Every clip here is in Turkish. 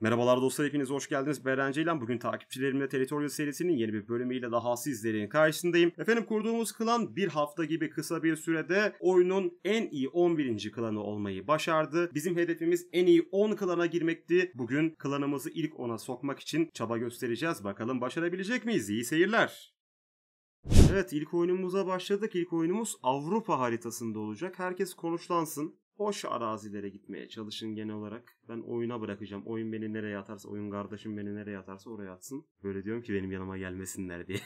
Merhabalar dostlar hepiniz hoş geldiniz. Ben Renceylan. Bugün takipçilerimle Territorial serisinin yeni bir bölümüyle daha sizlerin karşısındayım. Efendim kurduğumuz klan bir hafta gibi kısa bir sürede oyunun en iyi 11. klanı olmayı başardı. Bizim hedefimiz en iyi 10 klana girmekti. Bugün klanımızı ilk 10'a sokmak için çaba göstereceğiz. Bakalım başarabilecek miyiz? İyi seyirler. Evet ilk oyunumuza başladık. İlk oyunumuz Avrupa haritasında olacak. Herkes konuşlansın hoş arazilere gitmeye çalışın genel olarak. Ben oyuna bırakacağım. Oyun beni nereye atarsa, oyun kardeşim beni nereye atarsa oraya atsın. Böyle diyorum ki benim yanıma gelmesinler diye.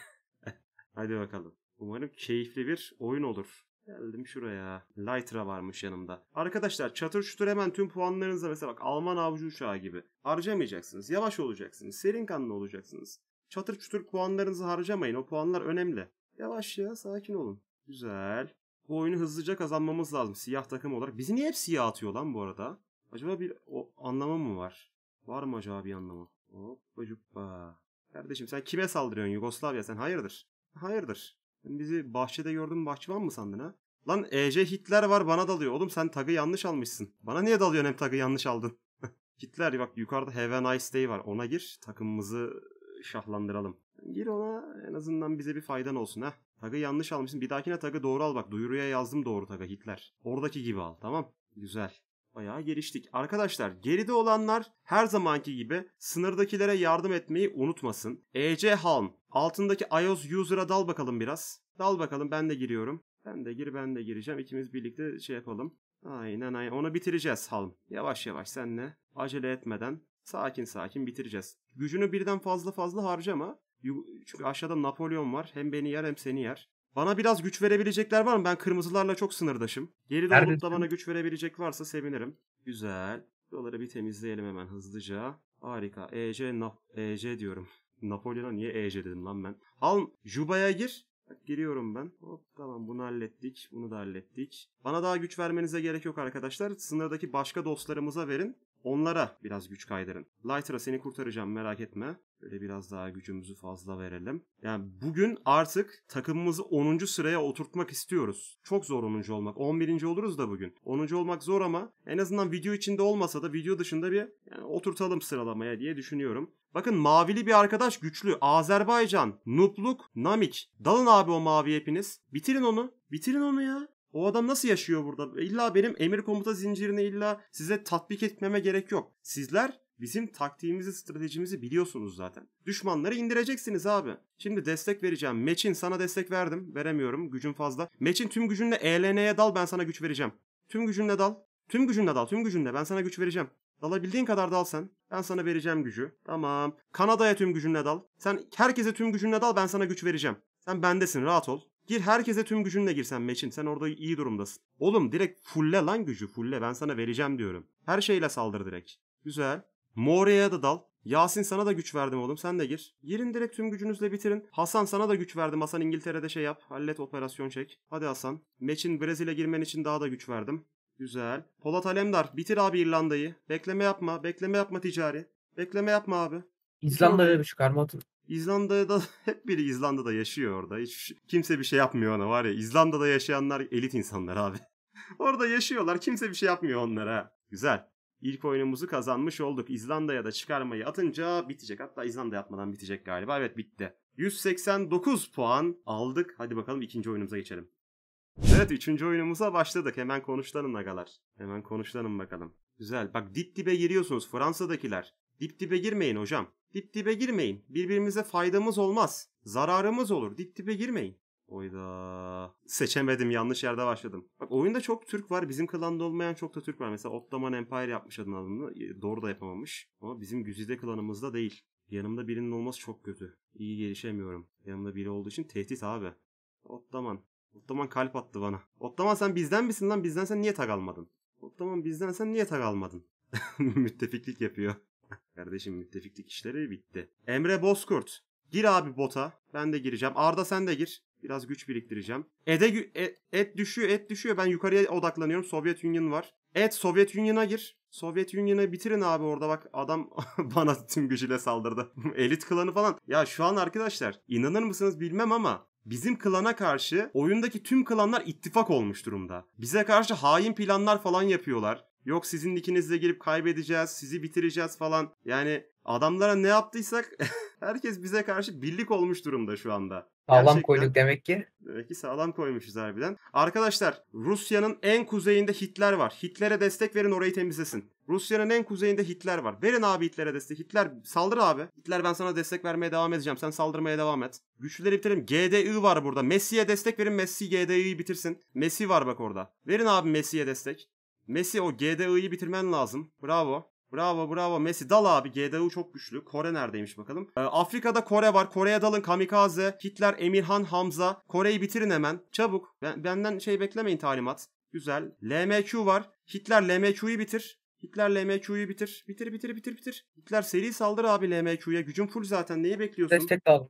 Hadi bakalım. Umarım keyifli bir oyun olur. Geldim şuraya. Lightra varmış yanımda. Arkadaşlar çatır çutur hemen tüm puanlarınıza mesela bak Alman avcı uçağı gibi. Harcamayacaksınız. Yavaş olacaksınız. Serin kanlı olacaksınız. Çatır çutur puanlarınızı harcamayın. O puanlar önemli. Yavaş ya sakin olun. Güzel. Bu oyunu hızlıca kazanmamız lazım siyah takım olarak. Bizi niye hep siyah atıyor lan bu arada? Acaba bir o anlamı mı var? Var mı acaba bir anlamı? Hoppa cuppa. Kardeşim sen kime saldırıyorsun Yugoslavya sen? Hayırdır? Hayırdır? Sen bizi bahçede gördün bahçıvan mı sandın ha? Lan EC Hitler var bana dalıyor. Oğlum sen tagı yanlış almışsın. Bana niye dalıyorsun hem tagı yanlış aldın? Hitler bak yukarıda Have a Nice Day var. Ona gir. Takımımızı şahlandıralım. Gir ona en azından bize bir faydan olsun ha. Tag'ı yanlış almışsın. Bir dahakine tag'ı doğru al bak. Duyuruya yazdım doğru tag'ı Hitler. Oradaki gibi al tamam. Güzel. Bayağı geliştik. Arkadaşlar geride olanlar her zamanki gibi sınırdakilere yardım etmeyi unutmasın. EC Halm altındaki iOS user'a dal bakalım biraz. Dal bakalım ben de giriyorum. Ben de gir ben de gireceğim. İkimiz birlikte şey yapalım. Aynen aynen onu bitireceğiz Halm. Yavaş yavaş senle acele etmeden sakin sakin bitireceğiz. Gücünü birden fazla fazla harcama. Çünkü aşağıda Napolyon var. Hem beni yer hem seni yer. Bana biraz güç verebilecekler var mı? Ben kırmızılarla çok sınırdaşım. Geride Neredesin? olup da bana güç verebilecek varsa sevinirim. Güzel. Buraları bir temizleyelim hemen hızlıca. Harika. EC, Nap EC diyorum. Napolyon'a niye EC dedim lan ben? Al Juba'ya gir. Bak, giriyorum ben. Hop tamam bunu hallettik. Bunu da hallettik. Bana daha güç vermenize gerek yok arkadaşlar. Sınırdaki başka dostlarımıza verin. Onlara biraz güç kaydırın. Lighter'a seni kurtaracağım merak etme. Böyle biraz daha gücümüzü fazla verelim. Yani bugün artık takımımızı 10. sıraya oturtmak istiyoruz. Çok zor 10. olmak. 11. oluruz da bugün. 10. olmak zor ama en azından video içinde olmasa da video dışında bir yani oturtalım sıralamaya diye düşünüyorum. Bakın mavili bir arkadaş güçlü. Azerbaycan, Nupluk, Namik. Dalın abi o mavi hepiniz. Bitirin onu. Bitirin onu ya. O adam nasıl yaşıyor burada? E, illa benim emir komuta zincirini illa size tatbik etmeme gerek yok. Sizler bizim taktiğimizi, stratejimizi biliyorsunuz zaten. Düşmanları indireceksiniz abi. Şimdi destek vereceğim. Meçin sana destek verdim. Veremiyorum. Gücüm fazla. Meçin tüm gücünle ELN'ye dal ben sana güç vereceğim. Tüm gücünle dal. Tüm gücünle dal. Tüm gücünle ben sana güç vereceğim. Dalabildiğin kadar dal sen. Ben sana vereceğim gücü. Tamam. Kanada'ya tüm gücünle dal. Sen herkese tüm gücünle dal ben sana güç vereceğim. Sen bendesin rahat ol. Gir herkese tüm gücünle girsen meçim. Sen orada iyi durumdasın. Oğlum direkt fulle lan gücü fulle. Ben sana vereceğim diyorum. Her şeyle saldır direkt. Güzel. Moria'ya da dal. Yasin sana da güç verdim oğlum sen de gir. Girin direkt tüm gücünüzle bitirin. Hasan sana da güç verdim. Hasan İngiltere'de şey yap. Hallet operasyon çek. Hadi Hasan. Meçin Brezilya girmen için daha da güç verdim. Güzel. Polat Alemdar bitir abi İrlanda'yı. Bekleme yapma. Bekleme yapma ticari. Bekleme yapma abi. İzlanda'ya bir çıkarma atın. İzlanda'da hep biri İzlanda'da yaşıyor orada. Hiç kimse bir şey yapmıyor ona var ya. İzlanda'da yaşayanlar elit insanlar abi. orada yaşıyorlar. Kimse bir şey yapmıyor onlara. Güzel. İlk oyunumuzu kazanmış olduk. İzlanda'ya da çıkarmayı atınca bitecek. Hatta İzlanda yapmadan bitecek galiba. Evet bitti. 189 puan aldık. Hadi bakalım ikinci oyunumuza geçelim. Evet üçüncü oyunumuza başladık. Hemen konuşlanın agalar. Hemen konuşlanın bakalım. Güzel. Bak dip dibe giriyorsunuz Fransa'dakiler. Dip dibe girmeyin hocam. Dip dibe girmeyin. Birbirimize faydamız olmaz. Zararımız olur. Dip dibe girmeyin. Oyda. Seçemedim yanlış yerde başladım. Bak oyunda çok Türk var. Bizim klanda olmayan çok da Türk var. Mesela Ottoman Empire yapmış adını adını. E, doğru da yapamamış. Ama bizim Güzide klanımızda değil. Yanımda birinin olması çok kötü. İyi gelişemiyorum. Yanımda biri olduğu için tehdit abi. Ottoman. Ottoman kalp attı bana. Ottoman sen bizden misin lan? Bizden sen niye tag almadın? Ottoman bizden sen niye tag almadın? Müttefiklik yapıyor. Kardeşim müttefiklik işleri bitti. Emre Bozkurt. Gir abi bota. Ben de gireceğim. Arda sen de gir. Biraz güç biriktireceğim. Ede et, et düşüyor, et düşüyor. Ben yukarıya odaklanıyorum. Sovyet Union var. Et Sovyet Union'a gir. Sovyet Union'a bitirin abi orada bak adam bana tüm gücüyle saldırdı. Elit klanı falan. Ya şu an arkadaşlar inanır mısınız bilmem ama Bizim klana karşı oyundaki tüm klanlar ittifak olmuş durumda. Bize karşı hain planlar falan yapıyorlar. Yok sizin ikinizle girip kaybedeceğiz, sizi bitireceğiz falan. Yani adamlara ne yaptıysak herkes bize karşı birlik olmuş durumda şu anda. Sağlam Gerçekten, koyduk demek ki. Demek ki sağlam koymuşuz harbiden. Arkadaşlar Rusya'nın en kuzeyinde Hitler var. Hitler'e destek verin orayı temizlesin. Rusya'nın en kuzeyinde Hitler var. Verin abi Hitler'e destek. Hitler saldır abi. Hitler ben sana destek vermeye devam edeceğim. Sen saldırmaya devam et. Güçlüleri bitirelim. GDI var burada. Messi'ye destek verin. Messi GDI'yi bitirsin. Messi var bak orada. Verin abi Messi'ye destek. Messi o GDI'yi bitirmen lazım. Bravo. Bravo bravo Messi dal abi GDU çok güçlü. Kore neredeymiş bakalım. Ee, Afrika'da Kore var. Kore'ye dalın Kamikaze, Hitler, Emirhan, Hamza. Kore'yi bitirin hemen. Çabuk. Ben, benden şey beklemeyin talimat. Güzel. LMQ var. Hitler LMQ'yu bitir. Hitler LMQ'yu bitir. Bitir bitir bitir bitir. Hitler seri saldır abi LMQ'ya. Gücüm full zaten. Neyi bekliyorsun? Destek al.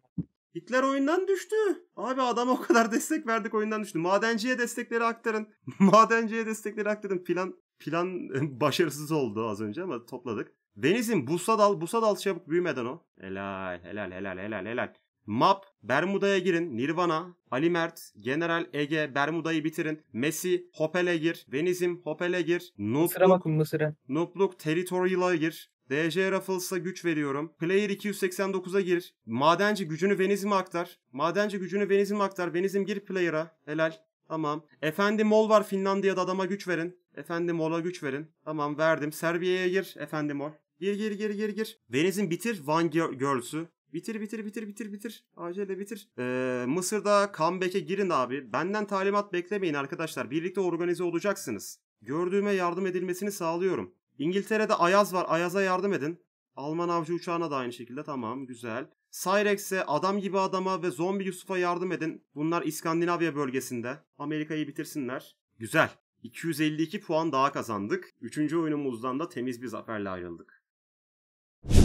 Hitler oyundan düştü. Abi adama o kadar destek verdik oyundan düştü. Madenciye destekleri aktarın. Madenciye destekleri aktarın. Plan plan başarısız oldu az önce ama topladık. Deniz'in busa dal, busa dal çabuk büyümeden o. Helal, helal, helal, helal, helal. Map, Bermuda'ya girin. Nirvana, Ali Mert, General Ege, Bermuda'yı bitirin. Messi, Hopel'e gir. Venizim, Hopel'e gir. Nupluk, Mısır'a bakın Mısır'a. Nupluk, Territorial'a gir. DJ Ruffles'a güç veriyorum. Player 289'a gir. Madenci gücünü Venizm'e aktar. Madenci gücünü Venizm'e aktar. Venizim gir player'a. Helal. Tamam. Efendi Mol var Finlandiya'da adama güç verin. Efendi Mol'a güç verin. Tamam verdim. Serbiye'ye gir Efendi Mol. Gir gir gir gir gir. Venizim bitir Van Girls'ü. Bitir bitir bitir bitir bitir. Acele bitir. Ee, Mısır'da comeback'e girin abi. Benden talimat beklemeyin arkadaşlar. Birlikte organize olacaksınız. Gördüğüme yardım edilmesini sağlıyorum. İngiltere'de Ayaz var. Ayaz'a yardım edin. Alman avcı uçağına da aynı şekilde tamam güzel. Cyrex'e, adam gibi adama ve zombi Yusuf'a yardım edin. Bunlar İskandinavya bölgesinde. Amerika'yı bitirsinler. Güzel. 252 puan daha kazandık. Üçüncü oyunumuzdan da temiz bir zaferle ayrıldık.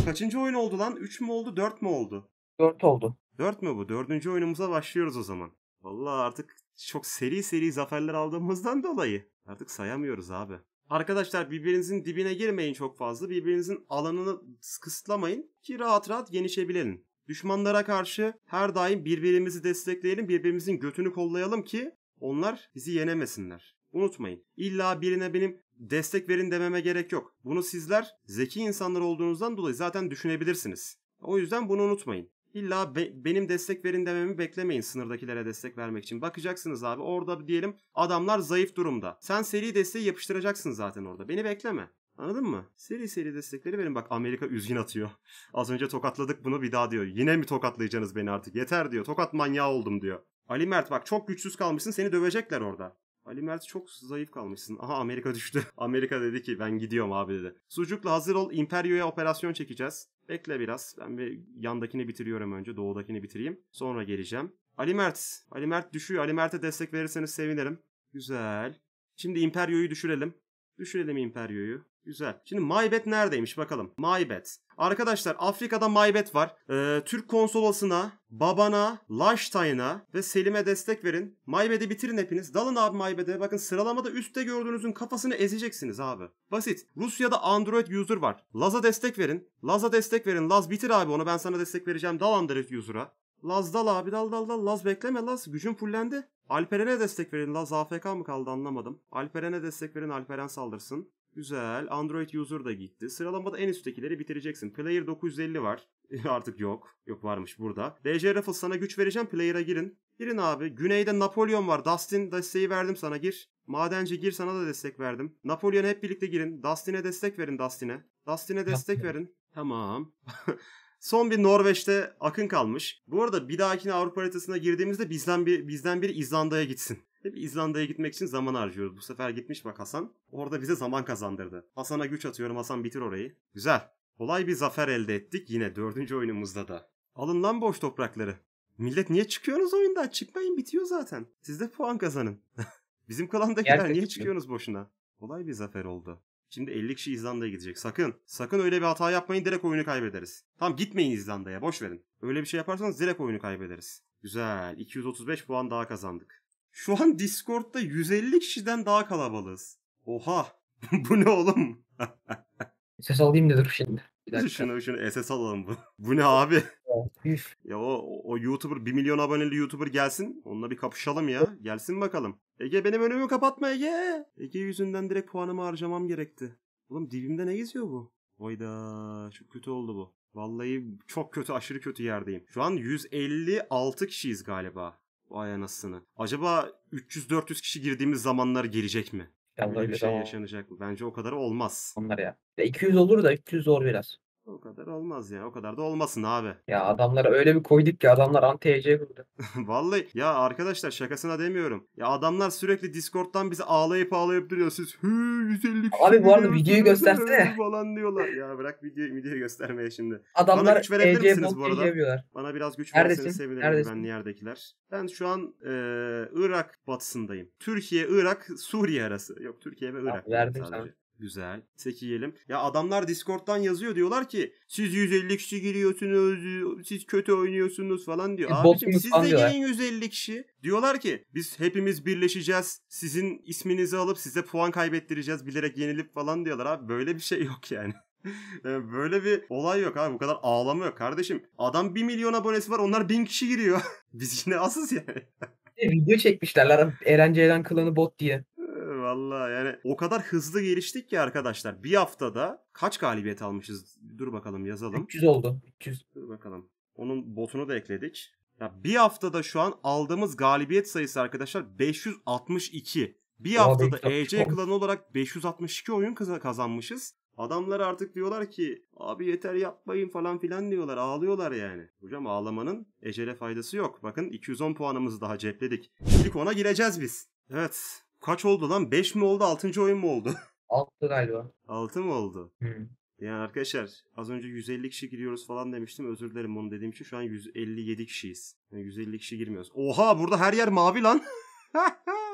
Kaçıncı oyun oldu lan? 3 mü oldu 4 mü oldu? 4 oldu. 4 mü bu? Dördüncü oyunumuza başlıyoruz o zaman. Vallahi artık çok seri seri zaferler aldığımızdan dolayı artık sayamıyoruz abi. Arkadaşlar birbirinizin dibine girmeyin çok fazla. Birbirinizin alanını kısıtlamayın ki rahat rahat genişleyebilelim. Düşmanlara karşı her daim birbirimizi destekleyelim, birbirimizin götünü kollayalım ki onlar bizi yenemesinler. Unutmayın. İlla birine benim destek verin dememe gerek yok. Bunu sizler zeki insanlar olduğunuzdan dolayı zaten düşünebilirsiniz. O yüzden bunu unutmayın. İlla be, benim destek verin dememi beklemeyin sınırdakilere destek vermek için. Bakacaksınız abi orada diyelim adamlar zayıf durumda. Sen seri desteği yapıştıracaksın zaten orada. Beni bekleme. Anladın mı? Seri seri destekleri verin. Bak Amerika üzgün atıyor. Az önce tokatladık bunu bir daha diyor. Yine mi tokatlayacaksınız beni artık? Yeter diyor. Tokat manyağı oldum diyor. Ali Mert bak çok güçsüz kalmışsın seni dövecekler orada. Ali Mert çok zayıf kalmışsın. Aha Amerika düştü. Amerika dedi ki ben gidiyorum abi dedi. Sucuklu hazır ol. İmperyo'ya operasyon çekeceğiz. Bekle biraz. Ben bir yandakini bitiriyorum önce. Doğudakini bitireyim. Sonra geleceğim. Ali Mert. Ali Mert düşüyor. Ali Mert'e destek verirseniz sevinirim. Güzel. Şimdi İmperyo'yu düşürelim. Düşürelim İmperyo'yu. Güzel. Şimdi Maybet neredeymiş bakalım. Maybet. Arkadaşlar Afrika'da Maybet var. Ee, Türk konsolosuna, babana, Laştayna ve Selim'e destek verin. Maybet'i bitirin hepiniz. Dalın abi Maybet'e. Bakın sıralamada üstte gördüğünüzün kafasını ezeceksiniz abi. Basit. Rusya'da Android user var. Laz'a destek verin. Laz'a destek verin. Laz bitir abi onu ben sana destek vereceğim. Dal Android user'a. Laz dal abi dal dal dal. Laz bekleme Laz. Gücün fullendi. Alperen'e destek verin. Laz AFK mı kaldı anlamadım. Alperen'e destek verin. Alperen saldırsın. Güzel. Android user da gitti. Sıralamada en üsttekileri bitireceksin. Player 950 var. Artık yok. Yok varmış burada. DJ Raffles sana güç vereceğim. Player'a girin. Girin abi. Güneyde Napolyon var. Dustin desteği verdim sana gir. Madenci gir sana da destek verdim. Napolyon'a hep birlikte girin. Dustin'e destek verin Dustin'e. Dustin'e destek verin. Tamam. Son bir Norveç'te akın kalmış. Bu arada bir dahakine Avrupa haritasına girdiğimizde bizden bir bizden bir İzlanda'ya gitsin. Tabi İzlanda'ya gitmek için zaman harcıyoruz. Bu sefer gitmiş bak Hasan. Orada bize zaman kazandırdı. Hasan'a güç atıyorum Hasan bitir orayı. Güzel. Kolay bir zafer elde ettik yine dördüncü oyunumuzda da. Alın lan boş toprakları. Millet niye çıkıyorsunuz oyunda? Çıkmayın bitiyor zaten. Siz de puan kazanın. Bizim kalandakiler Gerçekten. niye çıkıyorsunuz boşuna? Kolay bir zafer oldu. Şimdi 50 kişi İzlanda'ya gidecek. Sakın. Sakın öyle bir hata yapmayın direkt oyunu kaybederiz. Tamam gitmeyin İzlanda'ya boş verin. Öyle bir şey yaparsanız direkt oyunu kaybederiz. Güzel. 235 puan daha kazandık. Şu an Discord'da 150 kişiden daha kalabalığız. Oha. bu ne oğlum? Ses alayım da dur şimdi. Bir dakika. Şunu şunu SS alalım bu. bu ne abi? ya o, o YouTuber 1 milyon aboneli YouTuber gelsin. Onunla bir kapışalım ya. Gelsin bakalım. Ege benim önümü kapatma Ege. Ege yüzünden direkt puanımı harcamam gerekti. Oğlum dibimde ne geziyor bu? Hayda çok kötü oldu bu. Vallahi çok kötü aşırı kötü yerdeyim. Şu an 156 kişiyiz galiba. Vay anasını. Acaba 300-400 kişi girdiğimiz zamanlar gelecek mi? Ya Öyle bir şey ama. yaşanacak mı? Bence o kadar olmaz. Onlar ya. ya. 200 olur da 300 zor biraz. O kadar olmaz ya. O kadar da olmasın abi. Ya adamlara öyle bir koyduk ki adamlar anti EC kurdu. Vallahi ya arkadaşlar şakasına demiyorum. Ya adamlar sürekli Discord'dan bizi ağlayıp ağlayıp duruyor. Siz hı 150 Abi bu arada videoyu göstersene. falan diyorlar. Ya bırak videoyu, videoyu göstermeye şimdi. Adamlar Bana güç verebilir EC misiniz bu arada? Yemiyorlar. Bana biraz güç Neredesin? sevinirim Neredesin? güvenli yerdekiler. Ben şu an e, Irak batısındayım. Türkiye, Irak, Suriye arası. Yok Türkiye ve Irak. Abi, verdim sadece. sana. Güzel. Sekiyelim. Ya adamlar Discord'dan yazıyor diyorlar ki siz 150 kişi giriyorsunuz, siz kötü oynuyorsunuz falan diyor. E, biz Abicim siz de girin 150 kişi. Diyorlar ki biz hepimiz birleşeceğiz. Sizin isminizi alıp size puan kaybettireceğiz bilerek yenilip falan diyorlar abi. Böyle bir şey yok yani. E, böyle bir olay yok abi. Bu kadar ağlama yok kardeşim. Adam 1 milyon abonesi var. Onlar 1000 kişi giriyor. Biz yine asız yani. video çekmişler. Eren Ceylan klanı bot diye valla yani o kadar hızlı geliştik ki arkadaşlar. Bir haftada kaç galibiyet almışız? Dur bakalım yazalım. 300 oldu. 300. Dur bakalım. Onun botunu da ekledik. Ya bir haftada şu an aldığımız galibiyet sayısı arkadaşlar 562. Bir ya haftada EC e klanı olarak 562 oyun kazanmışız. Adamlar artık diyorlar ki abi yeter yapmayın falan filan diyorlar. Ağlıyorlar yani. Hocam ağlamanın ecele faydası yok. Bakın 210 puanımızı daha cepledik. İlk ona gireceğiz biz. Evet kaç oldu lan? 5 mi oldu? 6. oyun mu oldu? 6 galiba. 6 mı oldu? Hı. Yani arkadaşlar az önce 150 kişi giriyoruz falan demiştim. Özür dilerim onu dediğim için. Şu an 157 kişiyiz. Yani 150 kişi girmiyoruz. Oha burada her yer mavi lan.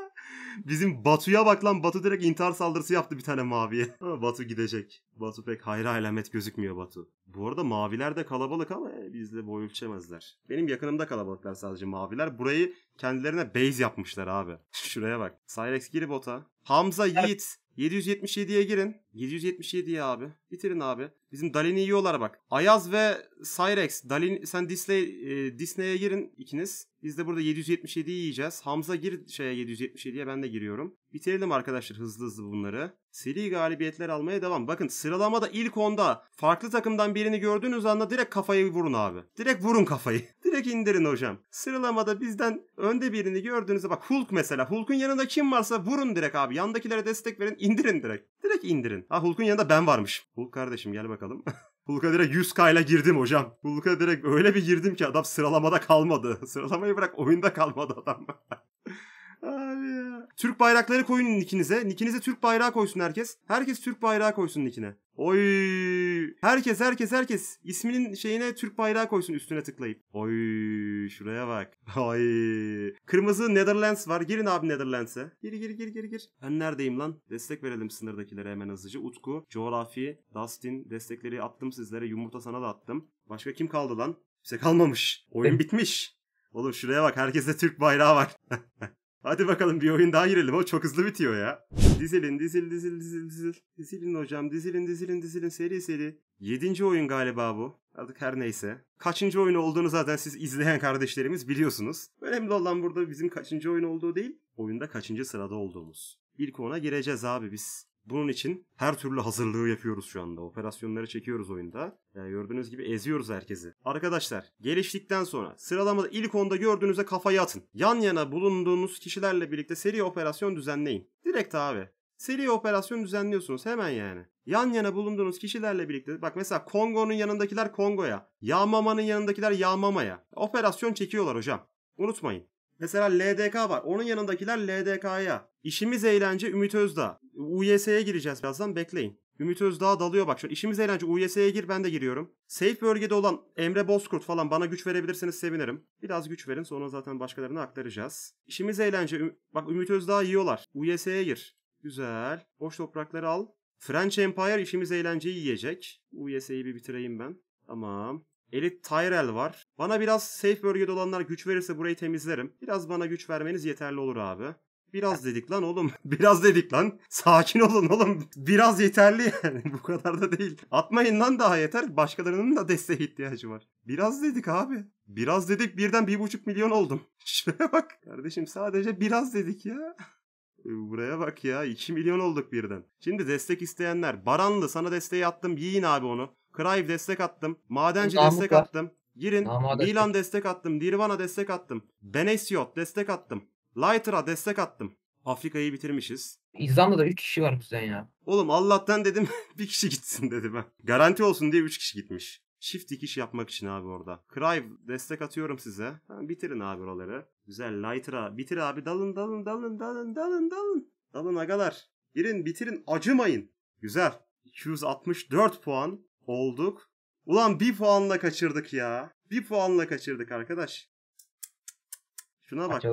Bizim Batu'ya bak lan. Batu direkt intihar saldırısı yaptı bir tane maviye. Batu gidecek. Batu pek hayra alamet gözükmüyor Batu. Bu arada maviler de kalabalık ama e, bizde boy ölçemezler. Benim yakınımda kalabalıklar sadece maviler. Burayı kendilerine base yapmışlar abi. Şuraya bak. Cyrex Giribot'a. Hamza Yiğit. 777'ye girin. 777'ye abi. Bitirin abi. Bizim Dalin'i yiyorlar bak. Ayaz ve Cyrex. Dalin sen Disney e, Disney'e girin ikiniz. Biz de burada 777'yi yiyeceğiz. Hamza gir şeye 777'ye ben de giriyorum. Bitirelim arkadaşlar hızlı hızlı bunları. Seri galibiyetler almaya devam. Bakın sıralamada ilk onda farklı takımdan birini gördüğünüz anda direkt kafayı vurun abi. Direkt vurun kafayı. direkt indirin hocam. Sıralamada bizden önde birini gördüğünüzde bak Hulk mesela. Hulk'un yanında kim varsa vurun direkt abi. Yandakilere destek verin indirin direkt. Direkt indirin. Ha Hulk'un yanında ben varmış. Hulk kardeşim gel bakalım. Hulk'a direkt 100 kayla girdim hocam. Hulk'a direkt öyle bir girdim ki adam sıralamada kalmadı. Sıralamayı bırak oyunda kalmadı adam. Abi ya. Türk bayrakları koyun nikinize. Nikinize Türk bayrağı koysun herkes. Herkes Türk bayrağı koysun nikine. Oy Herkes herkes herkes isminin şeyine Türk bayrağı koysun üstüne tıklayıp. Oy şuraya bak. Oy. Kırmızı Netherlands var. Girin abi Netherlands'e. Gir gir gir gir gir. Ben neredeyim lan? Destek verelim sınırdakilere hemen hızlıca. Utku, Coğrafi, Dustin destekleri attım sizlere. Yumurta sana da attım. Başka kim kaldı lan? Kimse kalmamış. Oyun bitmiş. Oğlum şuraya bak herkeste Türk bayrağı var. Hadi bakalım bir oyun daha girelim. O çok hızlı bitiyor ya. Dizilin, dizil, dizil, dizil, dizil. Dizilin hocam, dizilin, dizilin, dizilin. Seri seri. Yedinci oyun galiba bu. Artık her neyse. Kaçıncı oyun olduğunu zaten siz izleyen kardeşlerimiz biliyorsunuz. Önemli olan burada bizim kaçıncı oyun olduğu değil, oyunda kaçıncı sırada olduğumuz. İlk ona gireceğiz abi biz. Bunun için her türlü hazırlığı yapıyoruz şu anda. Operasyonları çekiyoruz oyunda. Yani ee, gördüğünüz gibi eziyoruz herkesi. Arkadaşlar geliştikten sonra sıralamada ilk onda gördüğünüzde kafayı atın. Yan yana bulunduğunuz kişilerle birlikte seri operasyon düzenleyin. Direkt abi. Seri operasyon düzenliyorsunuz hemen yani. Yan yana bulunduğunuz kişilerle birlikte bak mesela Kongo'nun yanındakiler Kongo'ya, Yağmama'nın yanındakiler Yağmama'ya operasyon çekiyorlar hocam. Unutmayın. Mesela LDK var. Onun yanındakiler LDK'ya. İşimiz eğlence Ümit Özdağ. UYS'ye gireceğiz birazdan bekleyin. Ümit Özdağ dalıyor bak şu işimiz eğlence UYS'ye gir ben de giriyorum. Safe bölgede olan Emre Bozkurt falan bana güç verebilirseniz sevinirim. Biraz güç verin sonra zaten başkalarına aktaracağız. İşimiz eğlence bak Ümit Özdağ yiyorlar. UYS'ye gir. Güzel. Boş toprakları al. French Empire işimiz eğlenceyi yiyecek. UYS'yi bir bitireyim ben. Tamam. Elite Tyrell var. Bana biraz safe bölgede olanlar güç verirse burayı temizlerim. Biraz bana güç vermeniz yeterli olur abi. Biraz dedik lan oğlum. Biraz dedik lan. Sakin olun oğlum. Biraz yeterli yani. Bu kadar da değil. Atmayın lan daha yeter. Başkalarının da desteğe ihtiyacı var. Biraz dedik abi. Biraz dedik birden bir buçuk milyon oldum. Şuraya bak. Kardeşim sadece biraz dedik ya. Buraya bak ya 2 milyon olduk birden. Şimdi destek isteyenler. Baranlı sana desteği attım yiyin abi onu. Cruyff destek attım. Madenci Namık destek var. attım. Girin. Milan destek. attım. Dirvana destek attım. Benesiot destek attım. Lighter'a destek attım. Afrika'yı bitirmişiz. İzlanda'da 3 kişi var bizden ya. Oğlum Allah'tan dedim bir kişi gitsin dedim ben. Garanti olsun diye 3 kişi gitmiş. Çift dikiş yapmak için abi orada. Crave destek atıyorum size. Ha, bitirin abi oraları. Güzel Lighter'a bitir abi. Dalın dalın dalın dalın dalın dalın. Dalın agalar. Girin bitirin acımayın. Güzel. 264 puan olduk. Ulan bir puanla kaçırdık ya. Bir puanla kaçırdık arkadaş. Şuna bak.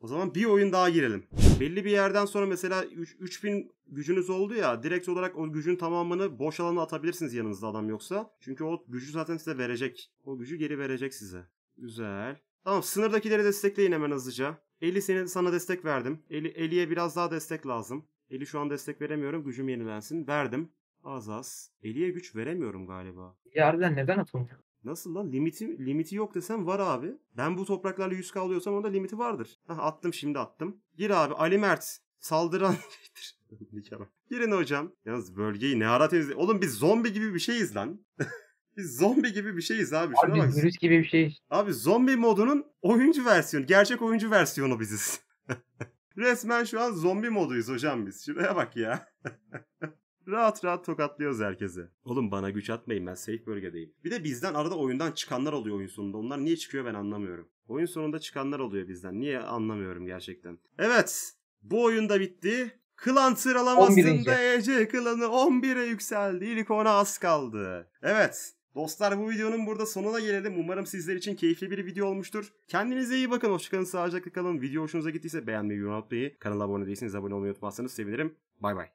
O zaman bir oyun daha girelim. Belli bir yerden sonra mesela 3000 gücünüz oldu ya direkt olarak o gücün tamamını boş alana atabilirsiniz yanınızda adam yoksa. Çünkü o gücü zaten size verecek. O gücü geri verecek size. Güzel. Tamam sınırdakileri destekleyin hemen hızlıca. 50 seni, sana destek verdim. Eli, Eli'ye biraz daha destek lazım. Eli şu an destek veremiyorum. Gücüm yenilensin. Verdim. Az az. Eli'ye güç veremiyorum galiba. Yerden neden atılmıyor? Nasıl lan? Limiti, limiti yok desem var abi. Ben bu topraklarla yüz k onda limiti vardır. Hah, attım şimdi attım. Gir abi Ali Mert. Saldıran Girin hocam. Yalnız bölgeyi ne ara temizle... Oğlum biz zombi gibi bir şeyiz lan. Biz zombi gibi bir şeyiz abi. Şuna abi bak. virüs gibi bir şeyiz. Abi zombi modunun oyuncu versiyonu. Gerçek oyuncu versiyonu biziz. Resmen şu an zombi moduyuz hocam biz. Şuraya bak ya. Rahat rahat tokatlıyoruz herkese. Oğlum bana güç atmayın ben safe bölgedeyim. Bir de bizden arada oyundan çıkanlar oluyor oyun sonunda. Onlar niye çıkıyor ben anlamıyorum. Oyun sonunda çıkanlar oluyor bizden. Niye anlamıyorum gerçekten. Evet bu oyunda bitti. Klan sıralamasında EC klanı 11'e yükseldi. İlk 10'a az kaldı. Evet. Dostlar bu videonun burada sonuna gelelim. Umarım sizler için keyifli bir video olmuştur. Kendinize iyi bakın. Hoşçakalın. Sağlıcakla kalın. Video hoşunuza gittiyse beğenmeyi, yorum atmayı, kanala abone değilseniz abone olmayı unutmazsanız sevinirim. Bay bay.